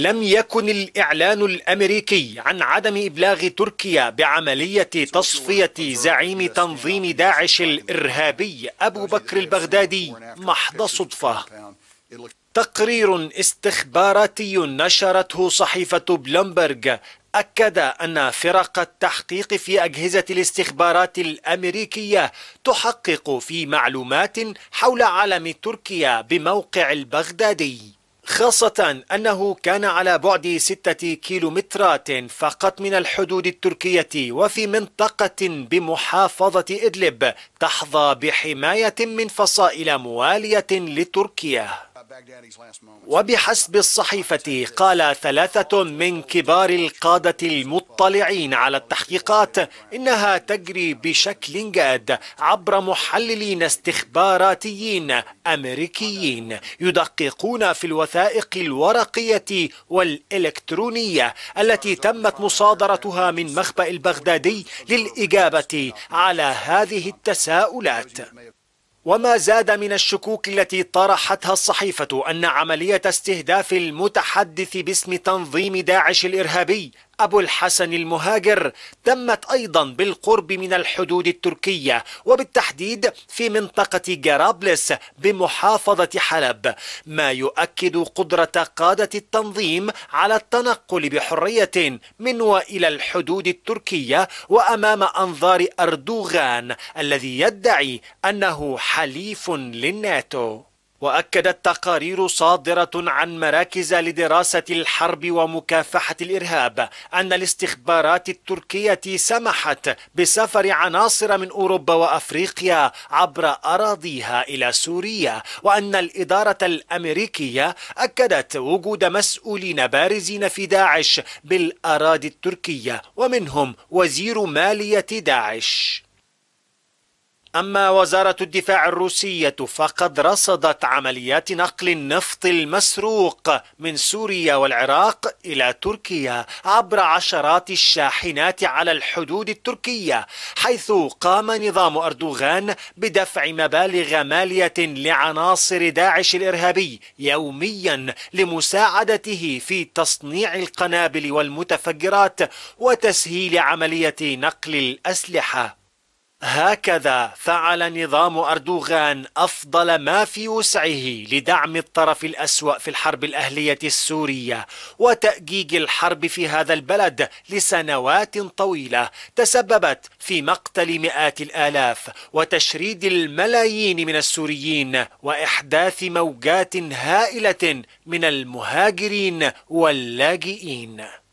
لم يكن الإعلان الأمريكي عن عدم إبلاغ تركيا بعملية تصفية زعيم تنظيم داعش الإرهابي أبو بكر البغدادي محض صدفة تقرير استخباراتي نشرته صحيفة بلومبرج أكد أن فرق التحقيق في أجهزة الاستخبارات الأمريكية تحقق في معلومات حول علم تركيا بموقع البغدادي خاصة أنه كان على بعد ستة كيلومترات فقط من الحدود التركية وفي منطقة بمحافظة إدلب تحظى بحماية من فصائل موالية لتركيا وبحسب الصحيفة قال ثلاثة من كبار القادة المطلعين على التحقيقات إنها تجري بشكل جاد عبر محللين استخباراتيين أمريكيين يدققون في الوثائق الورقية والإلكترونية التي تمت مصادرتها من مخبأ البغدادي للإجابة على هذه التساؤلات وما زاد من الشكوك التي طرحتها الصحيفة أن عملية استهداف المتحدث باسم تنظيم داعش الإرهابي أبو الحسن المهاجر تمت أيضا بالقرب من الحدود التركية وبالتحديد في منطقة جرابلس بمحافظة حلب ما يؤكد قدرة قادة التنظيم على التنقل بحرية من وإلى الحدود التركية وأمام أنظار أردوغان الذي يدعي أنه حليف للناتو واكدت تقارير صادره عن مراكز لدراسه الحرب ومكافحه الارهاب ان الاستخبارات التركيه سمحت بسفر عناصر من اوروبا وافريقيا عبر اراضيها الى سوريا وان الاداره الامريكيه اكدت وجود مسؤولين بارزين في داعش بالاراضي التركيه ومنهم وزير ماليه داعش أما وزارة الدفاع الروسية فقد رصدت عمليات نقل النفط المسروق من سوريا والعراق إلى تركيا عبر عشرات الشاحنات على الحدود التركية حيث قام نظام أردوغان بدفع مبالغ مالية لعناصر داعش الإرهابي يوميا لمساعدته في تصنيع القنابل والمتفجرات وتسهيل عملية نقل الأسلحة هكذا فعل نظام أردوغان أفضل ما في وسعه لدعم الطرف الأسوأ في الحرب الأهلية السورية وتأجيج الحرب في هذا البلد لسنوات طويلة تسببت في مقتل مئات الآلاف وتشريد الملايين من السوريين وإحداث موجات هائلة من المهاجرين واللاجئين